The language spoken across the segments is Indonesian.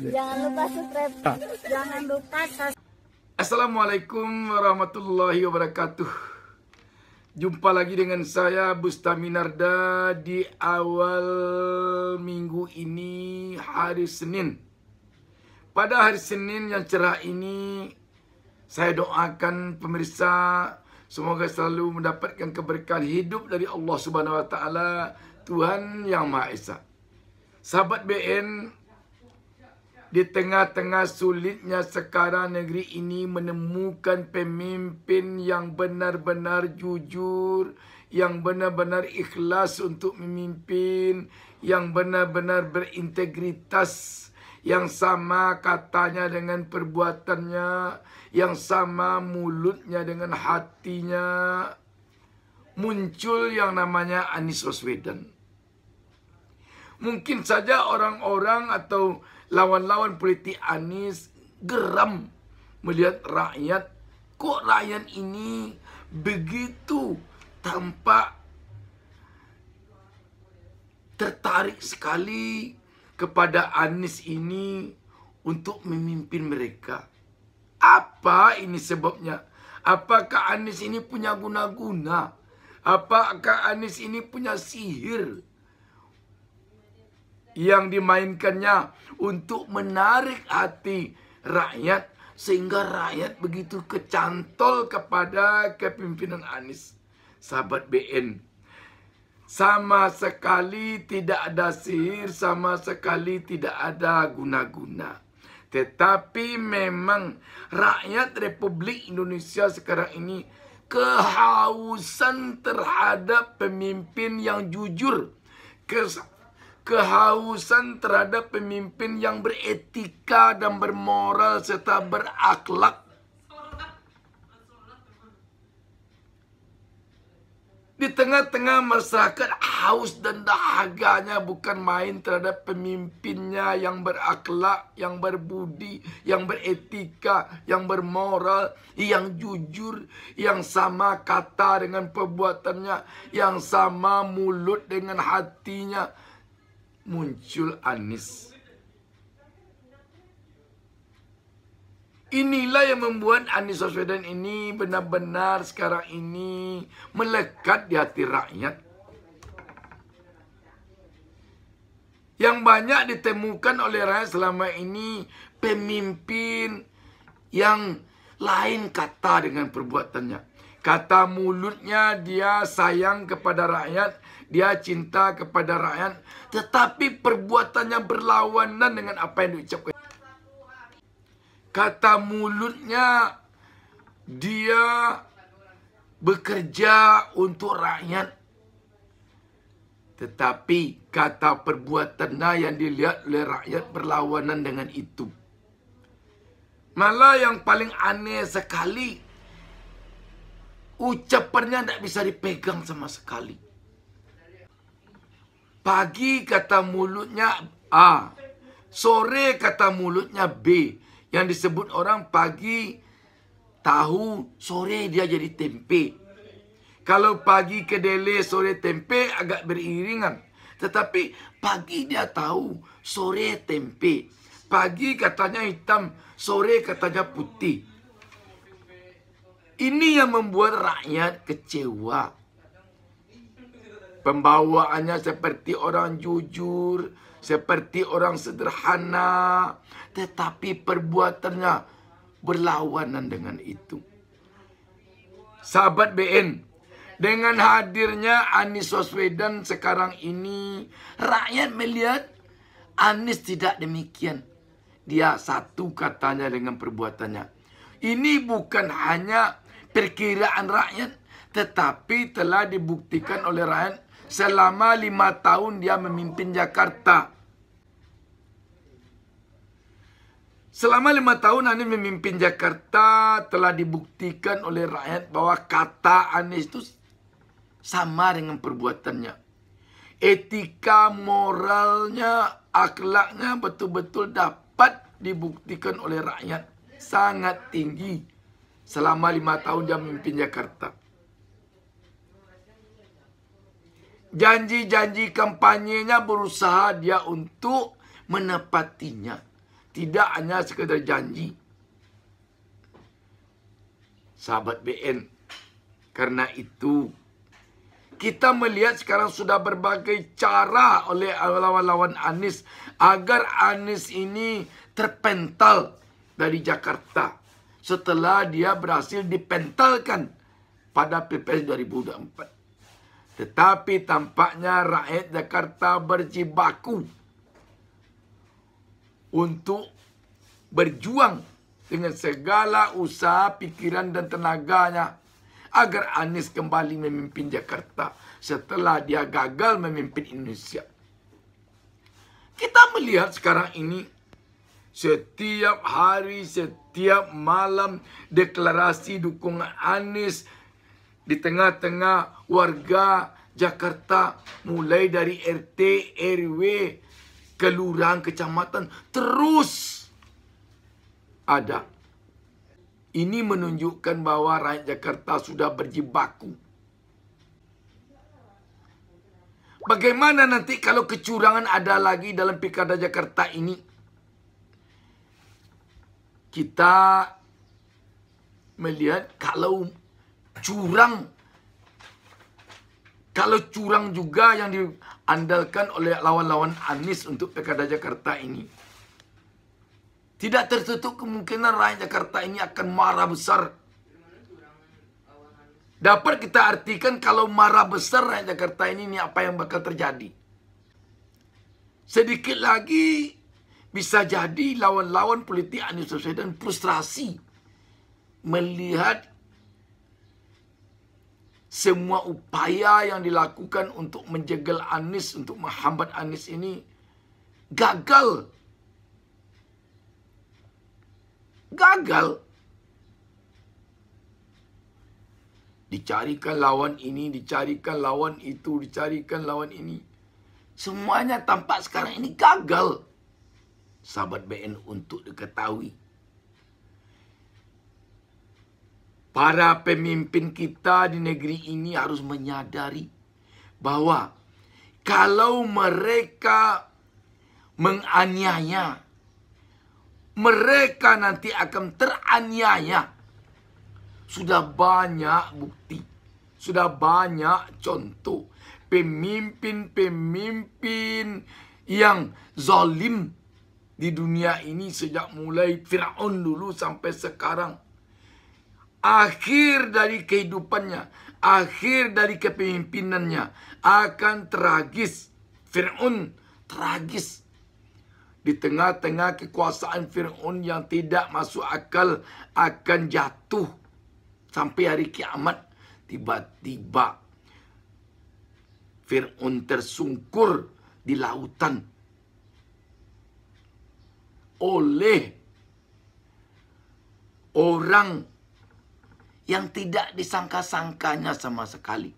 Iya. Jangan lupa subscribe. Ah. Jangan lupa Assalamualaikum warahmatullahi wabarakatuh. Jumpa lagi dengan saya Bustami Narda di awal minggu ini hari Senin. Pada hari Senin yang cerah ini saya doakan pemirsa semoga selalu mendapatkan keberkahan hidup dari Allah Subhanahu wa taala, Tuhan yang Maha Esa. Sahabat BN di tengah-tengah sulitnya sekarang negeri ini menemukan pemimpin yang benar-benar jujur, yang benar-benar ikhlas untuk memimpin, yang benar-benar berintegritas, yang sama katanya dengan perbuatannya, yang sama mulutnya dengan hatinya. Muncul yang namanya Anies Baswedan. Mungkin saja orang-orang atau lawan-lawan politik Anis geram melihat rakyat kok rakyat ini begitu tampak tertarik sekali kepada Anis ini untuk memimpin mereka. Apa ini sebabnya? Apakah Anis ini punya guna-guna? Apakah Anis ini punya sihir? yang dimainkannya untuk menarik hati rakyat sehingga rakyat begitu kecantol kepada kepimpinan Anies. Sahabat BN, sama sekali tidak ada sihir, sama sekali tidak ada guna-guna. Tetapi memang rakyat Republik Indonesia sekarang ini kehausan terhadap pemimpin yang jujur, kehausan terhadap pemimpin yang beretika dan bermoral serta berakhlak. Di tengah-tengah masyarakat haus dan dahaganya bukan main terhadap pemimpinnya yang berakhlak, yang berbudi, yang beretika, yang bermoral, yang jujur, yang sama kata dengan perbuatannya, yang sama mulut dengan hatinya, muncul Anis. Inilah yang membuat Anies Baswedan ini benar-benar sekarang ini melekat di hati rakyat. Yang banyak ditemukan oleh rakyat selama ini pemimpin yang lain kata dengan perbuatannya. Kata mulutnya dia sayang kepada rakyat, dia cinta kepada rakyat, tetapi perbuatannya berlawanan dengan apa yang diucapkan. Kata mulutnya dia bekerja untuk rakyat. Tetapi kata perbuatannya yang dilihat oleh rakyat berlawanan dengan itu. Malah yang paling aneh sekali Ucapannya tidak bisa dipegang sama sekali Pagi kata mulutnya A. Sore kata mulutnya B. Yang disebut orang pagi tahu, sore dia jadi tempe. Kalau pagi kedele, sore tempe agak beriringan. Tetapi pagi dia tahu, sore tempe. Pagi katanya hitam, sore katanya putih. Ini yang membuat rakyat kecewa. Pembawaannya seperti orang jujur, seperti orang sederhana, tetapi perbuatannya berlawanan dengan itu. Sahabat BN, dengan hadirnya Anies Waswedan sekarang ini, rakyat melihat Anies tidak demikian. Dia satu katanya dengan perbuatannya. Ini bukan hanya perkiraan rakyat, tetapi telah dibuktikan oleh rakyat Selama lima tahun dia memimpin Jakarta. Selama lima tahun Anies memimpin Jakarta telah dibuktikan oleh rakyat bahwa kata Anies itu sama dengan perbuatannya. Etika moralnya, akhlaknya betul-betul dapat dibuktikan oleh rakyat. Sangat tinggi selama lima tahun dia memimpin Jakarta. janji-janji kampanyenya berusaha dia untuk menepatinya. Tidak hanya sekedar janji. Sahabat BN, karena itu kita melihat sekarang sudah berbagai cara oleh lawan-lawan Anies agar Anies ini terpental dari Jakarta setelah dia berhasil dipentalkan pada PPS 2004. Tetapi tampaknya rakyat Jakarta berjibaku untuk berjuang dengan segala usaha, pikiran dan tenaganya agar Anies kembali memimpin Jakarta setelah dia gagal memimpin Indonesia. Kita melihat sekarang ini setiap hari, setiap malam deklarasi dukungan Anies di tengah-tengah warga Jakarta mulai dari RT, RW, kelurahan, kecamatan terus ada. Ini menunjukkan bahwa rakyat Jakarta sudah berjibaku. Bagaimana nanti kalau kecurangan ada lagi dalam pilkada Jakarta ini? Kita melihat kalau curang kalau curang juga yang diandalkan oleh lawan-lawan Anies untuk Pilkada Jakarta ini. Tidak tertutup kemungkinan rakyat Jakarta ini akan marah besar. Dapat kita artikan kalau marah besar rakyat Jakarta ini, ini apa yang bakal terjadi. Sedikit lagi bisa jadi lawan-lawan politik Anies Baswedan frustrasi melihat semua upaya yang dilakukan untuk menjegal Anis, untuk menghambat Anis ini gagal. Gagal. Dicarikan lawan ini, dicarikan lawan itu, dicarikan lawan ini. Semuanya tampak sekarang ini gagal. Sahabat BN untuk diketahui Para pemimpin kita di negeri ini harus menyadari bahwa kalau mereka menganiaya, mereka nanti akan teraniaya. Sudah banyak bukti, sudah banyak contoh pemimpin-pemimpin yang zalim di dunia ini sejak mulai Firaun dulu sampai sekarang akhir dari kehidupannya, akhir dari kepemimpinannya akan tragis. Fir'aun tragis. Di tengah-tengah kekuasaan Fir'aun yang tidak masuk akal akan jatuh sampai hari kiamat. Tiba-tiba Fir'aun tersungkur di lautan oleh orang yang tidak disangka-sangkanya sama sekali.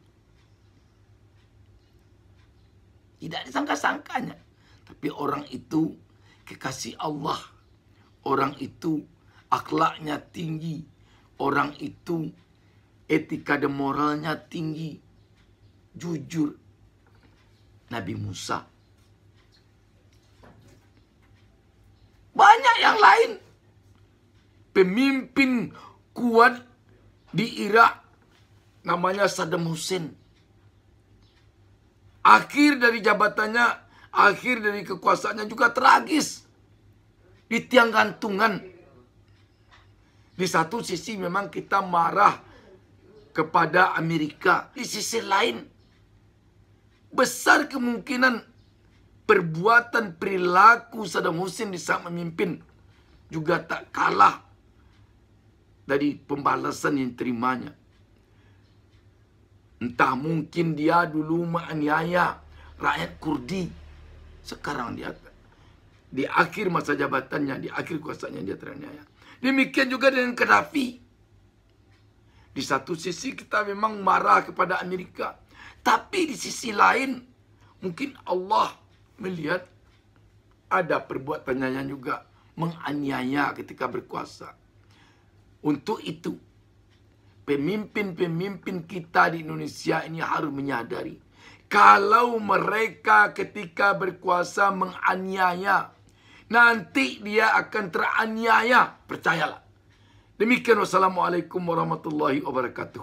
Tidak disangka-sangkanya. Tapi orang itu kekasih Allah. Orang itu akhlaknya tinggi. Orang itu etika dan moralnya tinggi. Jujur. Nabi Musa. Banyak yang lain. Pemimpin kuat di Irak namanya Saddam Hussein. Akhir dari jabatannya, akhir dari kekuasaannya juga tragis. Di tiang gantungan. Di satu sisi memang kita marah kepada Amerika. Di sisi lain, besar kemungkinan perbuatan perilaku Saddam Hussein di saat memimpin juga tak kalah dari pembalasan yang terimanya. Entah mungkin dia dulu menganiaya rakyat Kurdi. Sekarang dia di akhir masa jabatannya, di akhir kuasanya dia teraniaya. Demikian juga dengan Gaddafi. Di satu sisi kita memang marah kepada Amerika. Tapi di sisi lain, mungkin Allah melihat ada perbuatannya juga menganiaya ketika berkuasa. Untuk itu, pemimpin-pemimpin kita di Indonesia ini harus menyadari kalau mereka ketika berkuasa menganiaya, nanti dia akan teraniaya. Percayalah. Demikian wassalamualaikum warahmatullahi wabarakatuh.